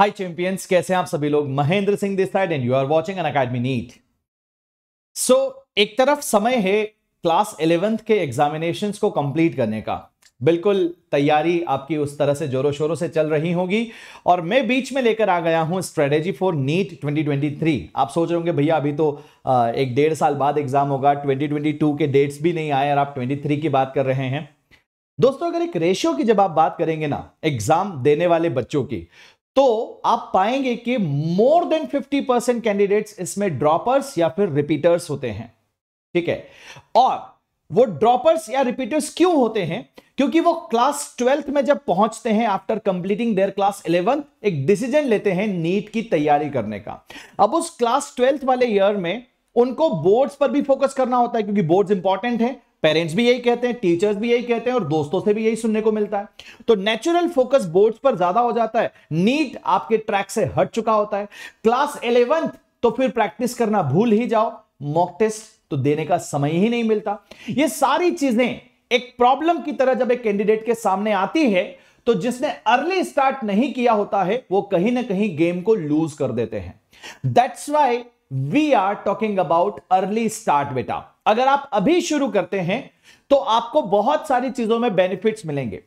हाय champions कैसे हैं आप सभी लोग Mahendra Singh this and you are watching Unacademy NEET so एक तरफ समय है क्लास इलेवेंथ के एग्जामिनेशंस को कंप्लीट करने का बिल्कुल तैयारी आपकी उस तरह से जोरों शोरों से चल रही होगी और मैं बीच में लेकर आ गया हूं स्ट्रेटेजी फॉर नीट 2023 आप सोच रहे होंगे भैया अभी तो एक डेढ़ साल बाद एग्जाम होगा 2022 के डेट्स भी नहीं आए और आप 23 की बात कर रहे हैं दोस्तों अगर एक रेशियो की जब आप बात करेंगे ना एग्जाम देने वाले बच्चों की तो आप पाएंगे कि मोर देन 50 परसेंट कैंडिडेट्स इसमें ड्रॉपर्स या फिर रिपीटर्स होते हैं ठीक है और वो ड्रॉपर्स या रिपीटर्स क्यों होते हैं क्योंकि वो क्लास ट्वेल्थ में जब पहुंचते हैं after completing their class eleventh एक डिसीजन लेते हैं नीट की तैयारी करने का अब उस क्लास ट्वेल्थ वाले ईयर में उनको बोर्ड्स पर भी फोकस करना होता है क्योंकि बोर्ड्स इंपॉर्टेंट है पेरेंट्स भी यही कहते हैं टीचर्स भी यही कहते हैं और दोस्तों से भी यही सुनने को मिलता है तो नेचुरल फोकस बोर्ड्स पर ज्यादा हो जाता है नीट आपके ट्रैक से हट चुका होता है क्लास इलेवेंथ तो फिर प्रैक्टिस करना भूल ही जाओ मॉक टेस्ट तो देने का समय ही नहीं मिलता ये सारी चीजें एक प्रॉब्लम की तरह जब एक कैंडिडेट के सामने आती है तो जिसने अर्ली स्टार्ट नहीं किया होता है वो कहीं ना कहीं गेम को लूज कर देते हैं that's why we are talking about early start बेटा अगर आप अभी शुरू करते हैं तो आपको बहुत सारी चीजों में बेनिफिट्स मिलेंगे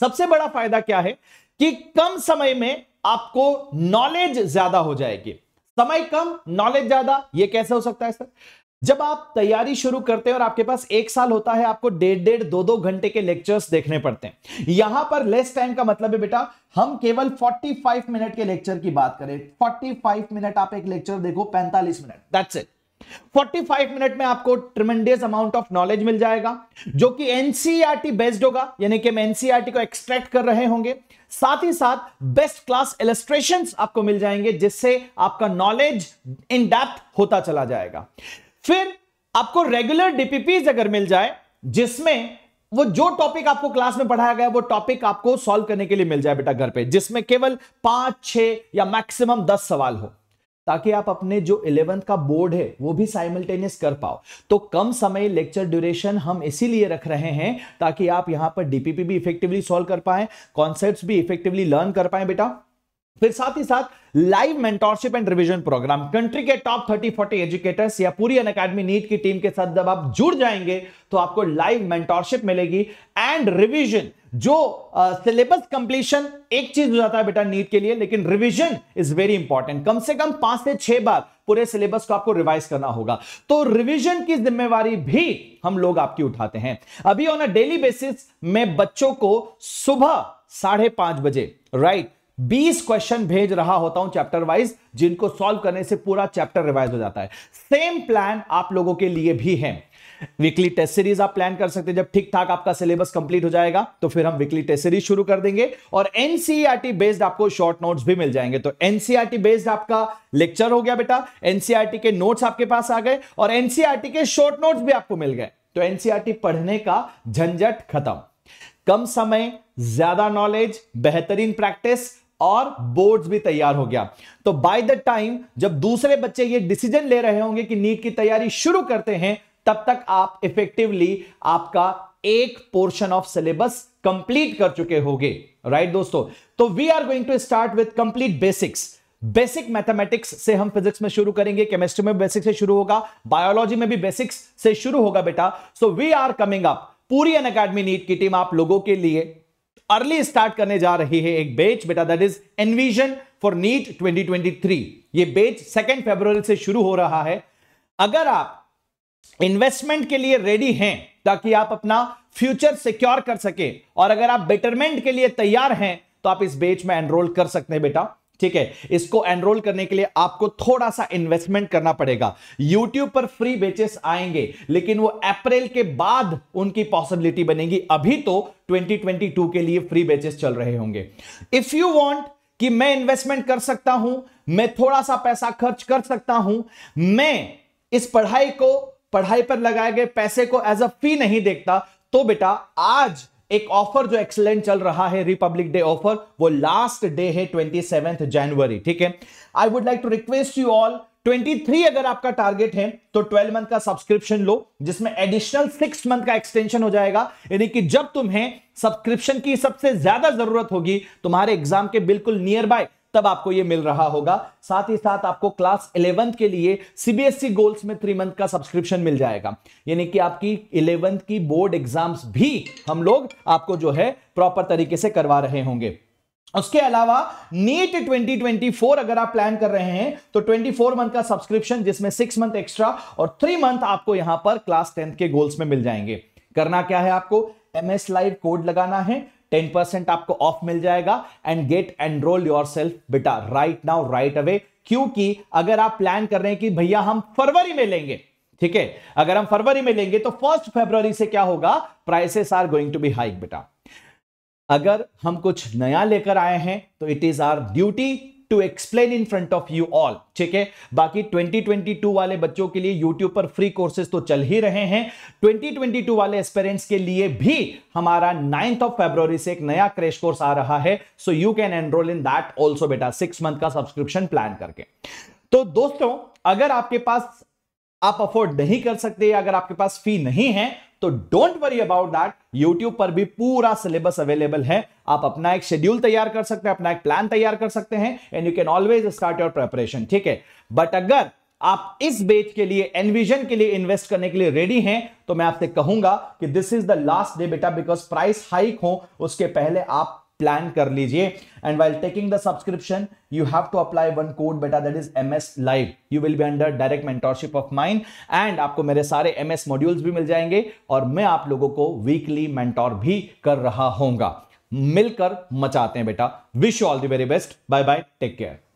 सबसे बड़ा फायदा क्या है कि कम समय में आपको नॉलेज ज्यादा हो जाएगी समय कम नॉलेज ज्यादा ये कैसे हो सकता है सर जब आप तैयारी शुरू करते हैं और आपके पास एक साल होता है आपको डेढ़ डेढ़ दो दो घंटे के लेक्चर्स देखने पड़ते हैं यहां पर लेस टाइम का मतलब है बेटा हम केवल 45 मिनट के लेक्चर की बात करें 45 मिनट आप एक लेक्चर देखो 45 मिनट दैट्स इट 45 मिनट में आपको ट्रिमेंडियस अमाउंट ऑफ नॉलेज मिल जाएगा जो कि एनसीईआरटी बेस्ड e होगा यानी कि हम एनसीईआरटी e को एक्सट्रैक्ट कर रहे होंगे साथ ही साथ बेस्ट क्लास इलेस्ट्रेशन आपको मिल जाएंगे जिससे आपका नॉलेज इन डेप्थ होता चला जाएगा फिर आपको रेगुलर डीपीपीज अगर मिल जाए जिसमें वो जो टॉपिक आपको क्लास में पढ़ाया गया वो टॉपिक आपको सॉल्व करने के लिए मिल जाए बेटा घर पे जिसमें केवल पांच छह या मैक्सिमम दस सवाल हो ताकि आप अपने जो इलेवेंथ का बोर्ड है वो भी साइमल्टेनियस कर पाओ तो कम समय लेक्चर ड्यूरेशन हम इसीलिए रख रहे हैं ताकि आप यहां पर डीपीपी भी इफेक्टिवली सॉल्व कर पाए कॉन्सेप्ट भी इफेक्टिवली लर्न कर पाए बेटा फिर साथ ही साथ live mentorship and revision programme country के टॉप थर्टी फोर्टी एजुकेटर्स या पूरी अन अकेडमी नीट की टीम के साथ जब आप जुड़ जाएंगे तो आपको लाइव मेंटोरशिप मिलेगी एंड रिवीजन जो सिलेबस uh, कंप्लीशन एक चीज हो जाता है बेटा नीट के लिए लेकिन रिवीजन इज वेरी इंपॉर्टेंट कम से कम पांच से छह बार पूरे सिलेबस को आपको रिवाइज करना होगा तो रिवीजन की जिम्मेवारी भी हम लोग आपकी उठाते हैं अभी ऑन अ डेली बेसिस में बच्चों को सुबह साढ़े पांच बजे राइट right, 20 क्वेश्चन भेज रहा होता हूं चैप्टर वाइज जिनको सॉल्व करने से पूरा चैप्टर रिवाइज हो जाता है सेम प्लान आप लोगों के लिए भी है वीकली टेस्ट सीरीज आप प्लान कर सकते हैं जब ठीक ठाक आपका सिलेबस कंप्लीट हो जाएगा तो फिर हम वीकली टेस्ट सीरीज शुरू कर देंगे और एनसीईआरटी बेस्ड e आपको शॉर्ट नोट्स भी मिल जाएंगे तो एनसीईआरटी बेस्ड e आपका लेक्चर हो गया बेटा एनसीईआरटी e के नोट्स आपके पास आ गए और एनसीईआरटी के शॉर्ट नोट भी आपको मिल गए तो एनसीआरटी पढ़ने का झंझट खत्म कम समय ज्यादा नॉलेज बेहतरीन प्रैक्टिस और बोर्ड्स भी तैयार हो गया तो बाय द टाइम जब दूसरे बच्चे ये डिसीजन ले रहे होंगे कि नीट की तैयारी शुरू करते हैं तब तक आप इफेक्टिवली आपका एक पोर्शन ऑफ सिलेबस कंप्लीट कर चुके होंगे राइट दोस्तों तो we are going to start with complete basics basic mathematics से हम फिजिक्स में शुरू करेंगे केमिस्ट्री में बेसिक से शुरू होगा बायोलॉजी में भी बेसिक्स से शुरू होगा बेटा so we are coming up पूरी अन अकेडमी नीट की टीम आप लोगों के लिए अर्ली स्टार्ट करने जा रही है एक बेच बेटा that is envision for NEET 2023 ये बेच सेकेंड फेब्रुवरी से शुरू हो रहा है अगर आप इन्वेस्टमेंट के लिए रेडी हैं ताकि आप अपना फ्यूचर सिक्योर कर सके और अगर आप बेटरमेंट के लिए तैयार हैं तो आप इस बेच में एनरोल कर सकते हैं बेटा ठीक है इसको एनरोल करने के लिए आपको थोड़ा सा इन्वेस्टमेंट करना पड़ेगा यूट्यूब पर फ्री बेचेस आएंगे लेकिन वो अप्रैल के बाद उनकी पॉसिबिलिटी बनेगी अभी तो 2022 के लिए फ्री बेचेस चल रहे होंगे इफ यू वांट कि मैं इन्वेस्टमेंट कर सकता हूं मैं थोड़ा सा पैसा खर्च कर सकता हूं मैं इस पढ़ाई को पढ़ाई पर लगाए गए पैसे को एज अ फी नहीं देखता तो बेटा आज एक ऑफर जो एक्सलेंट चल रहा है रिपब्लिक डे ऑफर वो लास्ट डे है ट्वेंटी सेवेंथ जनवरी ठीक है I would like to request you all 23 अगर आपका टारगेट है तो 12 मंथ का सब्सक्रिप्शन लो जिसमें एडिशनल सिक्स मंथ का एक्सटेंशन हो जाएगा यानी कि जब तुम्हें सब्सक्रिप्शन की सबसे ज्यादा जरूरत होगी तुम्हारे एग्जाम के बिल्कुल नियर बाय तब आपको ये मिल रहा होगा साथ ही साथ आपको क्लास इलेवंथ के लिए सीबीएसई गोल्स e में थ्री मंथ का सब्सक्रिप्शन मिल जाएगा यानी कि आपकी इलेवंथ की बोर्ड एग्जाम्स भी हम लोग आपको जो है प्रॉपर तरीके से करवा रहे होंगे उसके अलावा नीट 2024 अगर आप प्लान कर रहे हैं तो 24 मंथ का सब्सक्रिप्शन जिसमें सिक्स मंथ एक्स्ट्रा और थ्री मंथ आपको यहां पर क्लास टेंथ के गोल्स में मिल जाएंगे करना क्या है आपको एमएस लाइव कोड लगाना है टेन परसेंट आपको ऑफ मिल जाएगा and get enrol yourself बेटा राइट नाउ राइट अवे क्योंकि अगर आप प्लान कर रहे हैं कि भैया हम फरवरी में लेंगे ठीक है अगर हम फरवरी में लेंगे तो फर्स्ट फरवरी से क्या होगा prices are going to be hike बेटा अगर हम कुछ नया लेकर आए हैं तो it is our duty to explain in front of you all ठीक है बाकी 2022 वाले बच्चों के लिए यूट्यूब पर फ्री कोर्सेज तो चल ही रहे हैं 2022 वाले एक्सपेरेंट्स के लिए भी हमारा नाइन्थ ऑफ फेब्रवरी से एक नया क्रेश कोर्स आ रहा है so you can enrol in that also बेटा सिक्स मंथ का सब्सक्रिप्शन प्लान करके तो दोस्तों अगर आपके पास आप अफोर्ड नहीं कर सकते अगर आपके पास फी नहीं है तो don't worry about that YouTube पर भी पूरा सिलेबस अवेलेबल है आप अपना एक शेड्यूल तैयार कर सकते हैं अपना एक प्लान तैयार कर सकते हैं and you can always start your preparation ठीक है बट अगर आप इस बेच के लिए एनविजन के लिए इन्वेस्ट करने के लिए रेडी हैं तो मैं आपसे कहूंगा कि this is the last day बेटा बिकॉज प्राइस हाइक हो उसके पहले आप प्लान कर लीजिए and while taking the subscription you have to apply one code बेटा that is M S live you will be under direct mentorship of mind and आपको मेरे सारे एम एस मॉड्यूल्स भी मिल जाएंगे और मैं आप लोगों को वीकली मेंटोर भी कर रहा होगा मिलकर मचाते हैं बेटा wish you all the very best bye bye take care